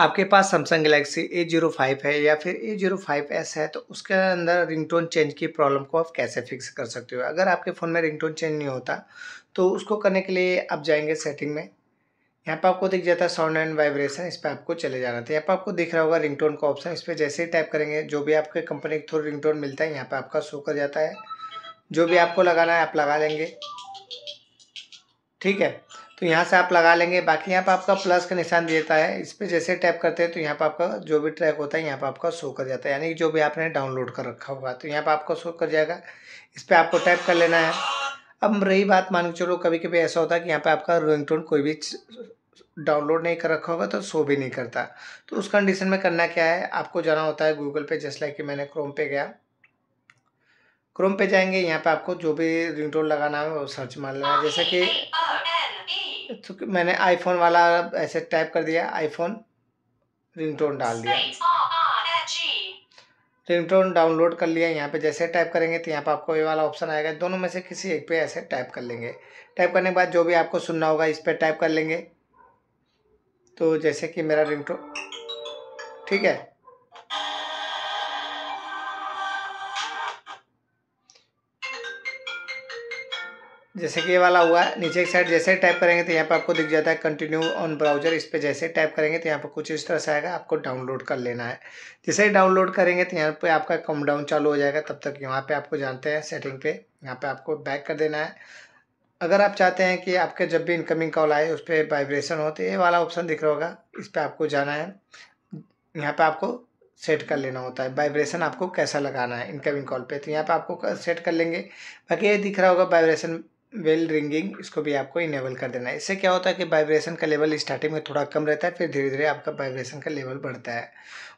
आपके पास Samsung Galaxy A zero five है या फिर ए जीरो फाइव एस है तो उसके अंदर रिंगटोन चेंज की प्रॉब्लम को आप कैसे फिक्स कर सकते हो अगर आपके फ़ोन में रिंगटोन चेंज नहीं होता तो उसको करने के लिए आप जाएंगे सेटिंग में यहाँ पर आपको दिख जाता है साउंड एंड वाइब्रेशन इस पर आपको चले जाना था तो यहाँ पर आपको दिख रहा होगा रिंगटोन का ऑप्शन इस पर जैसे ही टाइप करेंगे जो भी आपके कंपनी के थ्रू रिंगटोन मिलता है यहाँ पर आपका शो कर जाता है जो भी आपको लगाना है आप लगा लेंगे ठीक है तो यहाँ से आप लगा लेंगे बाकी यहाँ पर आपका प्लस का निशान देता है इस पर जैसे टैप करते हैं तो यहाँ पर आपका जो भी ट्रैक होता है यहाँ पर आपका शो कर जाता है यानी कि जो भी आपने डाउनलोड कर रखा होगा तो यहाँ पर आपका शो कर जाएगा इस पर आपको टैप कर लेना है अब रही बात मान के चलो कभी कभी ऐसा होता है कि यहाँ पर आपका टोन कोई भी डाउनलोड नहीं कर रखा होगा तो शो भी नहीं करता तो उस कंडीशन में करना क्या है आपको जाना होता है गूगल पे जस्ट लाइक कि मैंने क्रोम पे गया क्रोम पे जाएंगे यहाँ पे आपको जो भी रिंगटोन लगाना है वो सर्च मार लेना है जैसे कि चूँकि तो मैंने आईफोन वाला ऐसे टाइप कर दिया आईफोन रिंगटोन डाल दिया रिंगटोन डाउनलोड कर लिया यहाँ पे जैसे टाइप करेंगे तो यहाँ पे आपको ये वाला ऑप्शन आएगा दोनों में से किसी एक पे ऐसे टाइप कर लेंगे टाइप करने के बाद जो भी आपको सुनना होगा इस पर टाइप कर लेंगे तो जैसे कि मेरा रिंगटोन ठीक है जैसे कि ये वाला हुआ है नीचे की साइड जैसे टाइप करेंगे तो यहाँ पर आपको दिख जाता है कंटिन्यू ऑन ब्राउजर इस पर जैसे टाइप करेंगे तो यहाँ पर कुछ इस तरह से आएगा आपको डाउनलोड कर लेना है जैसे ही डाउनलोड करेंगे तो यहाँ पे आपका कम डाउन चालू हो जाएगा तब तक यहाँ पे आपको जानते हैं सेटिंग पे यहाँ पे आपको बैक कर देना है अगर आप चाहते हैं कि आपके जब भी इनकमिंग कॉल आए उस पर वाइब्रेशन हो तो ये वाला ऑप्शन दिख रहा होगा इस पर आपको जाना है यहाँ पर आपको सेट कर लेना होता है वाइब्रेशन आपको कैसा लगाना है इनकमिंग कॉल पे तो यहाँ पे आपको सेट कर लेंगे बाकी ये दिख रहा होगा वाइब्रेशन वेल रिंगिंग इसको भी आपको इनेबल कर देना है इससे क्या होता है कि वाइब्रेशन का लेवल स्टार्टिंग में थोड़ा कम रहता है फिर धीरे धीरे आपका वाइब्रेशन का लेवल बढ़ता है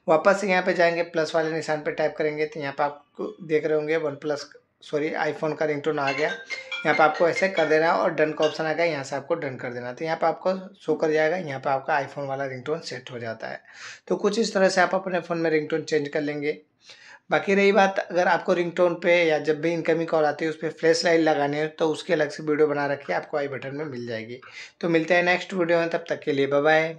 वापस से यहाँ पे जाएंगे प्लस वाले निशान पे टाइप करेंगे तो यहाँ पे आपको देख रहे होंगे वन प्लस सॉरी आईफोन का रिंगटोन आ गया यहाँ पर आपको ऐसे कर देना है और डन का ऑप्शन आ गया यहाँ से आपको डन कर देना तो यहाँ पर आपको शो कर जाएगा यहाँ पर आपका आईफोन वाला रिंगटोन सेट हो जाता है तो कुछ इस तरह से आप अपने फ़ोन में रिंगटोन चेंज कर लेंगे बाकी रही बात अगर आपको रिंगटोन पे या जब भी इनकमिंग कॉल आती है उस पर फ्लैश लाइट लगानी है तो उसके अलग से वीडियो बना रखिए आपको आई बटन में मिल जाएगी तो मिलते हैं नेक्स्ट वीडियो में तब तक के लिए बाय